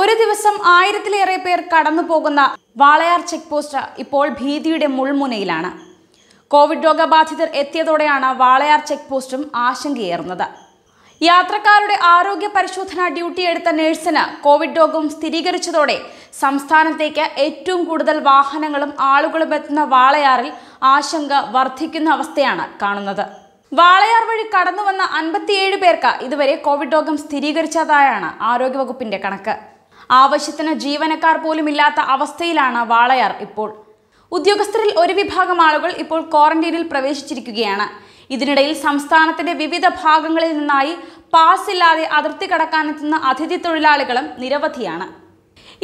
ഒരു ദിവസം ആയിരത്തിലേറെ പേർ കടന്നു പോകുന്ന വാളയാർ ചെക്ക് പോസ്റ്റ് ഇപ്പോൾ ഭീതിയുടെ മുൾമുനയിലാണ് കോവിഡ് രോഗബാധിതർ എത്തിയതോടെയാണ് വാളയാർ ചെക്ക് പോസ്റ്റും ആശങ്കയേറുന്നത് യാത്രക്കാരുടെ ആരോഗ്യ പരിശോധന ഡ്യൂട്ടി എടുത്ത നഴ്സിന് കോവിഡ് രോഗം സ്ഥിരീകരിച്ചതോടെ സംസ്ഥാനത്തേക്ക് ഏറ്റവും കൂടുതൽ വാഹനങ്ങളും ആളുകളും എത്തുന്ന വാളയാറിൽ ആശങ്ക വർദ്ധിക്കുന്ന അവസ്ഥയാണ് കാണുന്നത് വാളയാർ വഴി കടന്നുവന്ന അൻപത്തിയേഴ് പേർക്ക് ഇതുവരെ കോവിഡ് രോഗം സ്ഥിരീകരിച്ചതായാണ് ആരോഗ്യവകുപ്പിന്റെ കണക്ക് ആവശ്യത്തിന് ജീവനക്കാർ പോലും ഇല്ലാത്ത അവസ്ഥയിലാണ് വാളയാർ ഇപ്പോൾ ഉദ്യോഗസ്ഥരിൽ ഒരു വിഭാഗം ആളുകൾ ഇപ്പോൾ ക്വാറന്റീനിൽ പ്രവേശിച്ചിരിക്കുകയാണ് ഇതിനിടയിൽ സംസ്ഥാനത്തിന്റെ വിവിധ ഭാഗങ്ങളിൽ നിന്നായി പാസ് ഇല്ലാതെ അതിർത്തി കടക്കാനെത്തുന്ന അതിഥി തൊഴിലാളികളും നിരവധിയാണ്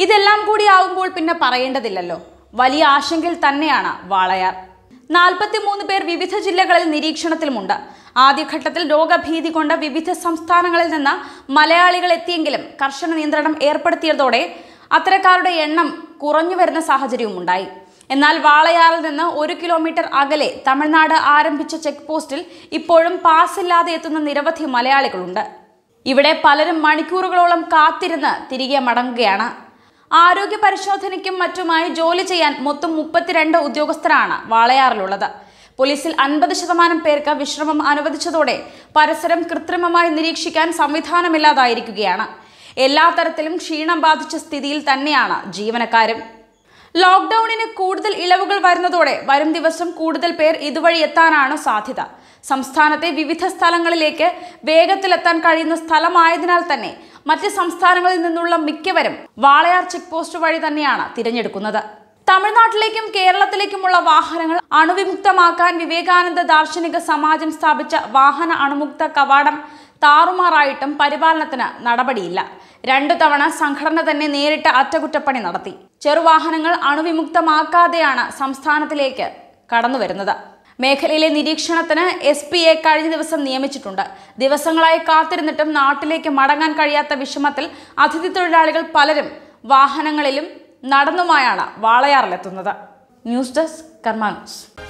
ഇതെല്ലാം കൂടി ആവുമ്പോൾ പിന്നെ പറയേണ്ടതില്ലല്ലോ വലിയ ആശങ്കയിൽ തന്നെയാണ് വാളയാർ നാൽപ്പത്തിമൂന്ന് പേർ വിവിധ ജില്ലകളിൽ നിരീക്ഷണത്തിലുമുണ്ട് ആദ്യഘട്ടത്തിൽ രോഗഭീതി കൊണ്ട് വിവിധ സംസ്ഥാനങ്ങളിൽ നിന്ന് മലയാളികൾ എത്തിയെങ്കിലും കർശന നിയന്ത്രണം ഏർപ്പെടുത്തിയതോടെ അത്തരക്കാരുടെ എണ്ണം കുറഞ്ഞു വരുന്ന സാഹചര്യവുമുണ്ടായി എന്നാൽ വാളയാറിൽ നിന്ന് ഒരു കിലോമീറ്റർ അകലെ തമിഴ്നാട് ആരംഭിച്ച ചെക്ക് പോസ്റ്റിൽ ഇപ്പോഴും പാസ് ഇല്ലാതെ എത്തുന്ന നിരവധി മലയാളികളുണ്ട് ഇവിടെ പലരും മണിക്കൂറുകളോളം കാത്തിരുന്ന് തിരികെ മടങ്ങുകയാണ് ആരോഗ്യ പരിശോധനയ്ക്കും മറ്റുമായി ജോലി ചെയ്യാൻ മൊത്തം മുപ്പത്തിരണ്ട് ഉദ്യോഗസ്ഥരാണ് വാളയാറിലുള്ളത് പോലീസിൽ അൻപത് ശതമാനം പേർക്ക് വിശ്രമം അനുവദിച്ചതോടെ പരസരം കൃത്രിമമായി നിരീക്ഷിക്കാൻ സംവിധാനമില്ലാതായിരിക്കുകയാണ് എല്ലാ തരത്തിലും ക്ഷീണം ബാധിച്ച സ്ഥിതിയിൽ തന്നെയാണ് ജീവനക്കാരും ലോക്ക്ഡൌണിന് കൂടുതൽ ഇളവുകൾ വരുന്നതോടെ വരും ദിവസം കൂടുതൽ പേർ ഇതുവഴി എത്താനാണ് സാധ്യത സംസ്ഥാനത്തെ വിവിധ സ്ഥലങ്ങളിലേക്ക് വേഗത്തിലെത്താൻ കഴിയുന്ന സ്ഥലമായതിനാൽ തന്നെ മറ്റ് സംസ്ഥാനങ്ങളിൽ നിന്നുള്ള മിക്കവരും വാളയാർ ചെക്ക് പോസ്റ്റ് വഴി തന്നെയാണ് തിരഞ്ഞെടുക്കുന്നത് തമിഴ്നാട്ടിലേക്കും കേരളത്തിലേക്കുമുള്ള വാഹനങ്ങൾ അണുവിമുക്തമാക്കാൻ വിവേകാനന്ദ ദാർശനിക സമാജം സ്ഥാപിച്ച വാഹന അണുമുക്ത കവാടം താറുമാറായിട്ടും പരിപാലനത്തിന് നടപടിയില്ല രണ്ടു തവണ സംഘടന തന്നെ നേരിട്ട് അറ്റകുറ്റപ്പണി നടത്തി ചെറുവാഹനങ്ങൾ അണുവിമുക്തമാക്കാതെയാണ് സംസ്ഥാനത്തിലേക്ക് കടന്നുവരുന്നത് മേഖലയിലെ നിരീക്ഷണത്തിന് എസ് പിയെ കഴിഞ്ഞ ദിവസം നിയമിച്ചിട്ടുണ്ട് ദിവസങ്ങളായി കാത്തിരുന്നിട്ടും നാട്ടിലേക്ക് മടങ്ങാൻ കഴിയാത്ത വിഷമത്തിൽ അതിഥി തൊഴിലാളികൾ പലരും വാഹനങ്ങളിലും നടന്നുമായാണ് വാളയാറിലെത്തുന്നത് ന്യൂസ് ഡെസ്ക് കർമാനൂസ്